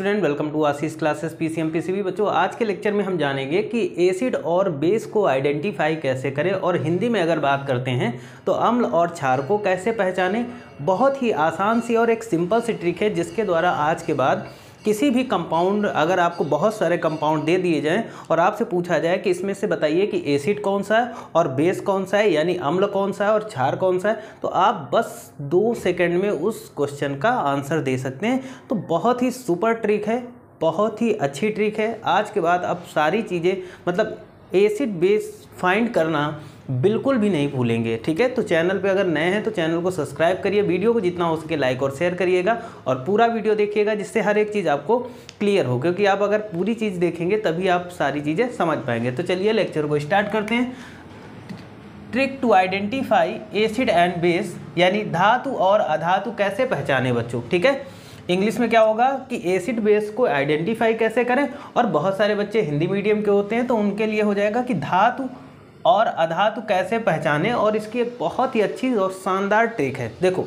student welcome to Ashish classes P C M P C B बच्चों आज के lecture में हम जानेंगे कि एसिड और बेस को आइडेंटिफाई कैसे करें और हिंदी में अगर बात करते हैं तो अम्ल और क्षार को कैसे पहचानें बहुत ही आसान सी और एक सिंपल सी ट्रिक है जिसके द्वारा आज के बाद किसी भी कंपाउंड अगर आपको बहुत सारे कंपाउंड दे दिए जाएँ और आपसे पूछा जाए कि इसमें से बताइए कि एसिड कौन सा है और बेस कौन सा है यानी अम्ल कौन सा है और क्षार कौन सा है तो आप बस दो सेकेंड में उस क्वेश्चन का आंसर दे सकते हैं तो बहुत ही सुपर ट्रिक है बहुत ही अच्छी ट्रिक है आज के बाद अब सारी चीज़ें मतलब एसिड बेस फाइंड करना बिल्कुल भी नहीं भूलेंगे ठीक है तो चैनल पे अगर नए हैं तो चैनल को सब्सक्राइब करिए वीडियो को जितना हो सके लाइक और शेयर करिएगा और पूरा वीडियो देखिएगा जिससे हर एक चीज़ आपको क्लियर हो क्योंकि आप अगर पूरी चीज़ देखेंगे तभी आप सारी चीज़ें समझ पाएंगे तो चलिए लेक्चर को स्टार्ट करते हैं trick to identify acid and base यानी धातु और अधातु कैसे पहचाने बच्चों ठीक है इंग्लिश में क्या होगा कि एसिड बेस को आइडेंटिफाई कैसे करें और बहुत सारे बच्चे हिंदी मीडियम के होते हैं तो उनके लिए हो जाएगा कि धातु और अधातु कैसे पहचाने और इसकी एक बहुत ही अच्छी और शानदार ट्रिक है देखो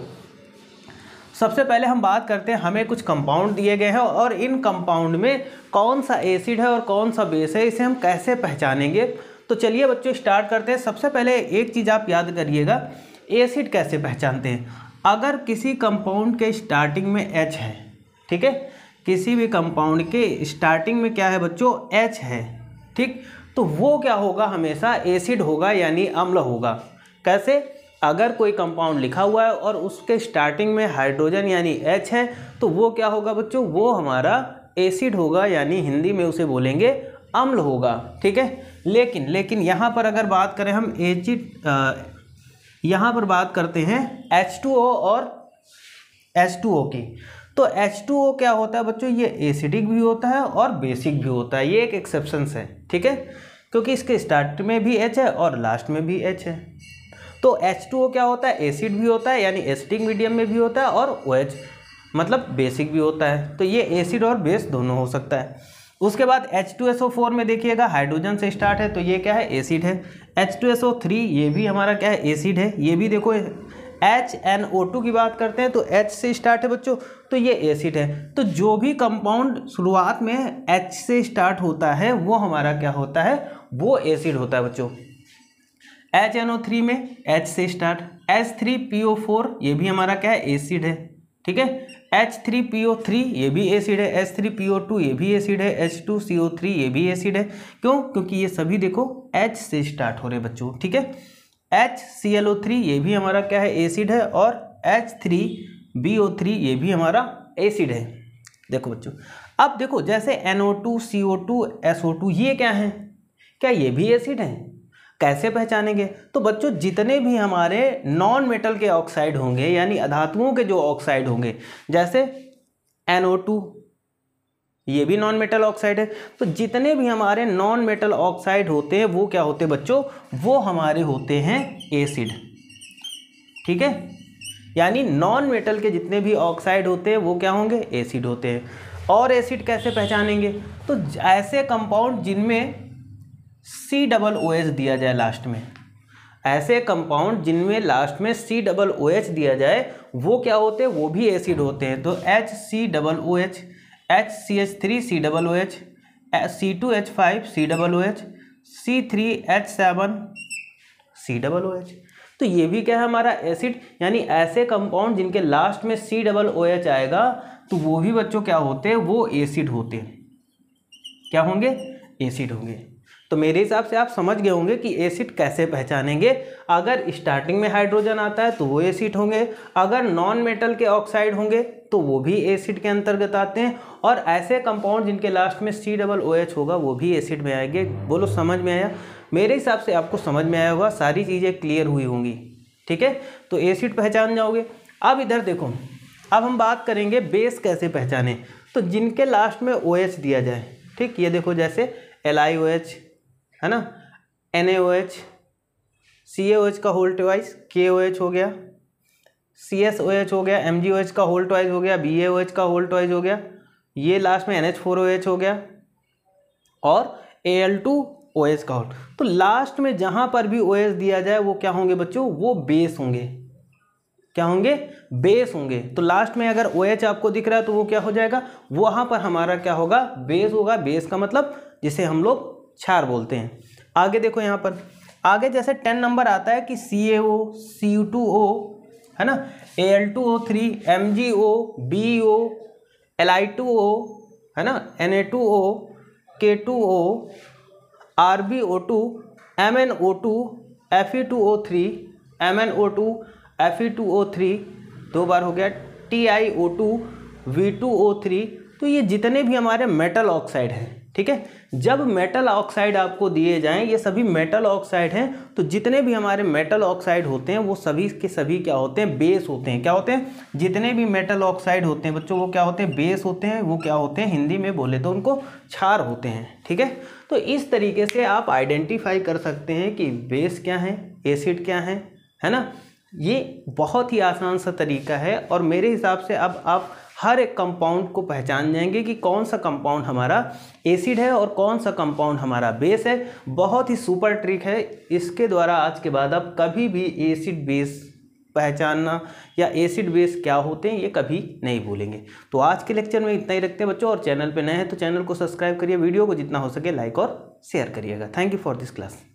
सबसे पहले हम बात करते हैं हमें कुछ कंपाउंड दिए गए हैं और इन कंपाउंड में कौन सा एसिड है और कौन सा बेस है इसे हम कैसे पहचानेंगे तो चलिए बच्चों स्टार्ट करते हैं सबसे पहले एक चीज़ आप याद करिएगा एसिड कैसे पहचानते हैं अगर किसी कंपाउंड के स्टार्टिंग में एच है ठीक है किसी भी कंपाउंड के स्टार्टिंग में क्या है बच्चों एच है ठीक तो वो क्या होगा हमेशा एसिड होगा यानी अम्ल होगा कैसे अगर कोई कंपाउंड लिखा हुआ है और उसके स्टार्टिंग में हाइड्रोजन यानी एच है तो वो क्या होगा बच्चों वो हमारा एसिड होगा यानी हिंदी में उसे बोलेंगे अम्ल होगा ठीक है लेकिन लेकिन यहाँ पर अगर बात करें हम एच यहाँ पर बात करते हैं एच टू ओ और एच टू ओ की तो H2O क्या होता है बच्चों ये एसिडिक भी होता है और बेसिक भी होता है ये एक एक्सेप्शन है ठीक है क्योंकि इसके स्टार्ट में भी H है और लास्ट में भी H है तो H2O क्या होता है एसिड भी होता है यानी एसिडिक मीडियम में भी होता है और OH मतलब बेसिक भी होता है तो ये एसिड और बेस दोनों हो सकता है उसके बाद H2SO4 में देखिएगा हाइड्रोजन से स्टार्ट है तो ये क्या है एसिड है H two S O three ये भी हमारा क्या है एसिड है ये भी देखो एच एन ओ टू की बात करते हैं तो एच से स्टार्ट है बच्चों तो ये एसिड है तो जो भी कंपाउंड शुरुआत में एच से स्टार्ट होता है वो हमारा क्या होता है वो एसिड होता है बच्चों एच एन ओ थ्री में एच से start H three P O four ये भी हमारा क्या है एसिड है ठीक है H three P O three ये भी एसिड है H three P O two ये भी एसिड है H two C O three ये भी एसिड है क्यों क्योंकि ये सभी देखो एच से स्टार्ट हो रहे बच्चों ठीक है H C L O three ये भी हमारा क्या है एसिड है और H three B O three ये भी हमारा एसिड है देखो बच्चों अब देखो जैसे N O two C O two S O two ये क्या है क्या ये भी एसिड है कैसे पहचानेंगे तो बच्चों जितने भी हमारे नॉन मेटल के ऑक्साइड होंगे यानी अधातुओं के जो ऑक्साइड होंगे जैसे NO2 ये भी नॉन मेटल ऑक्साइड है तो जितने भी हमारे नॉन मेटल ऑक्साइड होते हैं वो क्या होते हैं बच्चों वो हमारे होते हैं एसिड ठीक है यानी नॉन मेटल के जितने भी ऑक्साइड होते हैं वो क्या होंगे एसिड होते हैं और एसिड कैसे पहचानेंगे तो ऐसे कंपाउंड जिनमें सी डबल ओ एच दिया जाए लास्ट में ऐसे कंपाउंड जिनमें लास्ट में सी डबल ओ एच दिया जाए वो क्या होते हैं वो भी एसिड होते हैं तो H C double O H H C H three C double O H C two H five C double O H C three H seven C double O H तो ये भी क्या है हमारा एसिड यानी ऐसे कंपाउंड जिनके last में सी डबल ओ एच आएगा तो वो भी बच्चों क्या होते हैं वो एसिड होते हैं क्या होंगे एसिड होंगे तो मेरे हिसाब से आप समझ गए होंगे कि एसिड कैसे पहचानेंगे अगर स्टार्टिंग में हाइड्रोजन आता है तो वो एसिड होंगे अगर नॉन मेटल के ऑक्साइड होंगे तो वो भी एसिड के अंतर्गत आते हैं और ऐसे कंपाउंड जिनके लास्ट में सी डबल ओ एच होगा वो भी एसिड में आएंगे बोलो समझ में आया मेरे हिसाब से आपको समझ में आया होगा सारी चीज़ें क्लियर हुई होंगी ठीक है तो एसिड पहचान जाओगे अब इधर देखो अब हम बात करेंगे बेस कैसे पहचाने तो जिनके लास्ट में ओ OH दिया जाए ठीक ये देखो जैसे एल आई ओ एच है ना N A O H C A O H का होल ट्वाइस के ओ एच हो गया सी एस ओ एच हो गया एम जी ओ एच का होल ट्वाइस हो गया बी ए ओ एच का होल ट्वाइस हो गया ये लास्ट में N H four O H हो गया और A L two O S का होल तो लास्ट में जहाँ पर भी ओ एस दिया जाए वो क्या होंगे बच्चों वो बेस होंगे क्या होंगे बेस होंगे तो लास्ट में अगर ओ एच आपको दिख रहा है तो वो क्या हो जाएगा वहाँ पर हमारा क्या होगा बेस होगा बेस का मतलब जिसे हम लोग क्षार बोलते हैं आगे देखो यहाँ पर आगे जैसे टेन नंबर आता है कि सी A O C you to O है ना A L two O three M G O B O L I two O है ना N A two O K two O R B O two M N O two F E two O three M N O two F E two O three दो बार हो गया T I O two V two O three तो ये जितने भी हमारे metal oxide हैं ठीक है जब मेटल ऑक्साइड आपको दिए जाएं ये सभी मेटल ऑक्साइड हैं तो जितने भी हमारे मेटल ऑक्साइड होते हैं वो सभी के सभी क्या होते हैं बेस होते हैं क्या होते हैं जितने भी मेटल ऑक्साइड होते हैं बच्चों वो क्या होते हैं बेस होते हैं वो क्या होते हैं हिंदी में बोले तो उनको छार होते हैं ठीक है तो इस तरीके से आप आइडेंटिफाई कर सकते हैं कि बेस क्या है एसिड क्या है है ना ये बहुत ही आसान सा तरीका है और मेरे हिसाब से अब आप हर एक कंपाउंड को पहचान जाएंगे कि कौन सा कंपाउंड हमारा एसिड है और कौन सा कंपाउंड हमारा बेस है बहुत ही सुपर ट्रिक है इसके द्वारा आज के बाद आप कभी भी एसिड बेस पहचानना या एसिड बेस क्या होते हैं ये कभी नहीं भूलेंगे तो आज के लेक्चर में इतना ही रखते हैं बच्चों और चैनल पे नए हैं तो चैनल को सब्सक्राइब करिए वीडियो को जितना हो सके लाइक और शेयर करिएगा thank you for this class